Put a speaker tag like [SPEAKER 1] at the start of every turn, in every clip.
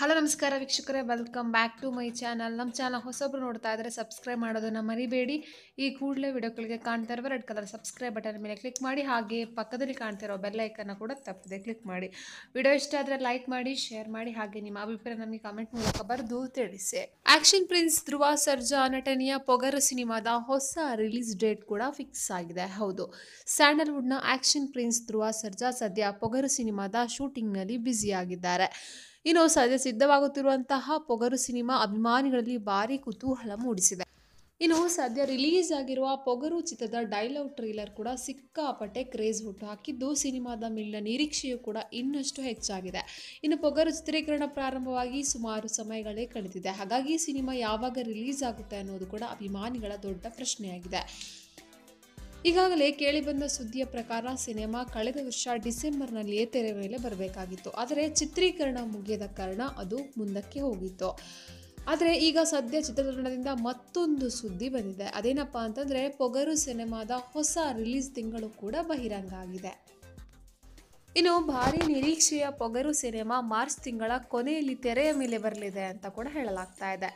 [SPEAKER 1] hello ನಮಸ್ಕಾರ ವೀಕ್ಷಕರೇ welcome back to my channel ನಮ್ಮ ಚಾನಲ್ ಹೊಸೊಬ್ರು ನೋಡ್ತಾ ಇದ್ದರೆ ಸಬ್ಸ್ಕ್ರೈಬ್ ಮಾಡೋದನ್ನು ಮರಿಬೇಡಿ ಈ ಕೂಡಲೇ ವಿಡಿಯೋಗಳಿಗೆ ಕಾಣ್ತಾ ಇರುವ ರೆಡ್ ಕಲರ್ ಸಬ್ಸ್ಕ್ರೈಬ್ ಬಟನ್ ಮೇಲೆ ಕ್ಲಿಕ್ ಮಾಡಿ ಹಾಗೆ ಪಕ್ಕದಲ್ಲಿ ಕಾಣ್ತಿರೋ ಬೆಲ್ಲೈಕನ್ನು ಕೂಡ ತಪ್ಪದೆ ಕ್ಲಿಕ್ ಮಾಡಿ ವಿಡಿಯೋ ಇಷ್ಟ ಆದರೆ ಲೈಕ್ ಮಾಡಿ ಶೇರ್ ಮಾಡಿ ಹಾಗೆ ನಿಮ್ಮ ಅಭಿಪ್ರಾಯ ನಮಗೆ ಕಮೆಂಟ್ ಮೂಲಕ ಬರೆದು ತಿಳಿಸಿ ಆಕ್ಷನ್ ಪ್ರಿನ್ಸ್ ಧ್ರುವ ಸರ್ಜಾ ನಟನೆಯ ಪೊಗರು ಸಿನಿಮಾದ ಹೊಸ ರಿಲೀಸ್ ಡೇಟ್ ಕೂಡ ಫಿಕ್ಸ್ ಆಗಿದೆ ಹೌದು ಸ್ಯಾಂಡಲ್ವುಡ್ನ ಆಕ್ಷನ್ ಪ್ರಿನ್ಸ್ ಧ್ರುವ ಸರ್ಜಾ ಸದ್ಯ ಪೊಗರು ಸಿನಿಮಾದ ಶೂಟಿಂಗ್ನಲ್ಲಿ ಬ್ಯುಸಿಯಾಗಿದ್ದಾರೆ ಇನ್ನು ಸದ್ಯ ಸಿದ್ಧವಾಗುತ್ತಿರುವಂತಹ ಪೊಗರು ಸಿನಿಮಾ ಅಭಿಮಾನಿಗಳಲ್ಲಿ ಭಾರಿ ಕುತೂಹಲ ಮೂಡಿಸಿದೆ ಇನ್ನು ಸದ್ಯ ರಿಲೀಸ್ ಆಗಿರುವ ಪೊಗರು ಚಿತ್ರದ ಡೈಲಾಗ್ ಟ್ರೇಲರ್ ಕೂಡ ಸಿಕ್ಕಾಪಟ್ಟೆ ಕ್ರೇಜ್ ಹುಟ್ಟು ಹಾಕಿದ್ದು ಸಿನಿಮಾದ ಮೇಲಿನ ನಿರೀಕ್ಷೆಯು ಕೂಡ ಇನ್ನಷ್ಟು ಹೆಚ್ಚಾಗಿದೆ ಇನ್ನು ಪೊಗರು ಚಿತ್ರೀಕರಣ ಪ್ರಾರಂಭವಾಗಿ ಸುಮಾರು ಸಮಯಗಳೇ ಕಳೆದಿದೆ ಹಾಗಾಗಿ ಸಿನಿಮಾ ಯಾವಾಗ ರಿಲೀಸ್ ಆಗುತ್ತೆ ಅನ್ನೋದು ಕೂಡ ಅಭಿಮಾನಿಗಳ ದೊಡ್ಡ ಪ್ರಶ್ನೆಯಾಗಿದೆ ಈಗಾಗಲೇ ಕೇಳಿಬಂದ ಸುದ್ದಿಯ ಪ್ರಕಾರ ಸಿನಿಮಾ ಕಳೆದ ವರ್ಷ ಡಿಸೆಂಬರ್ನಲ್ಲಿಯೇ ತೆರೆ ಮೇಲೆ ಬರಬೇಕಾಗಿತ್ತು ಆದರೆ ಚಿತ್ರೀಕರಣ ಮುಗಿಯದ ಕಾರಣ ಅದು ಮುಂದಕ್ಕೆ ಹೋಗಿತ್ತು ಆದರೆ ಈಗ ಸದ್ಯ ಚಿತ್ರತಂಡದಿಂದ ಮತ್ತೊಂದು ಸುದ್ದಿ ಬಂದಿದೆ ಅದೇನಪ್ಪ ಅಂತಂದರೆ ಪೊಗರು ಸಿನಿಮಾದ ಹೊಸ ರಿಲೀಸ್ ತಿಂಗಳು ಕೂಡ ಬಹಿರಂಗ ಆಗಿದೆ ಇನ್ನು ಭಾರಿ ನಿರೀಕ್ಷೆಯ ಪೊಗರು ಸಿನಿಮಾ ಮಾರ್ಚ್ ತಿಂಗಳ ಕೊನೆಯಲ್ಲಿ ತೆರೆಯ ಮೇಲೆ ಬರಲಿದೆ ಅಂತ ಕೂಡ ಹೇಳಲಾಗ್ತಾ ಇದೆ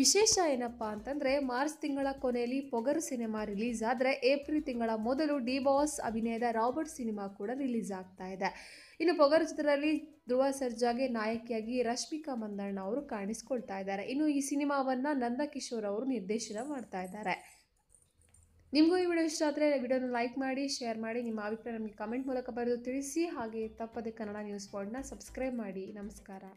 [SPEAKER 1] ವಿಶೇಷ ಏನಪ್ಪ ಅಂತಂದರೆ ಮಾರ್ಚ್ ತಿಂಗಳ ಕೊನೆಯಲ್ಲಿ ಪೊಗರು ಸಿನಿಮಾ ರಿಲೀಸ್ ಆದರೆ ಏಪ್ರಿಲ್ ತಿಂಗಳ ಮೊದಲು ಡಿ ಬಾಸ್ ಅಭಿನಯದ ರಾಬರ್ಟ್ ಸಿನಿಮಾ ಕೂಡ ರಿಲೀಸ್ ಆಗ್ತಾ ಇದೆ ಇನ್ನು ಪೊಗರು ಚಿತ್ರದಲ್ಲಿ ಧ್ರುವ ಸರ್ಜಾಗೆ ನಾಯಕಿಯಾಗಿ ರಶ್ಮಿಕಾ ಮಂದಣ್ಣ ಅವರು ಕಾಣಿಸ್ಕೊಳ್ತಾ ಇದ್ದಾರೆ ಇನ್ನು ಈ ಸಿನಿಮಾವನ್ನು ನಂದಕಿಶೋರ್ ಅವರು ನಿರ್ದೇಶನ ಮಾಡ್ತಾ ಇದ್ದಾರೆ ನಿಮಗೂ ಈ ವಿಡಿಯೋ ಇಷ್ಟ ಆದರೆ ವಿಡಿಯೋನ ಲೈಕ್ ಮಾಡಿ ಶೇರ್ ಮಾಡಿ ನಿಮ್ಮ ಅಭಿಪ್ರಾಯ ನಮಗೆ ಕಮೆಂಟ್ ಮೂಲಕ ಬರೆದು ತಿಳಿಸಿ ಹಾಗೆ ತಪ್ಪದೆ ಕನ್ನಡ ನ್ಯೂಸ್ ಪಾಡ್ನ ಸಬ್ಸ್ಕ್ರೈಬ್ ಮಾಡಿ ನಮಸ್ಕಾರ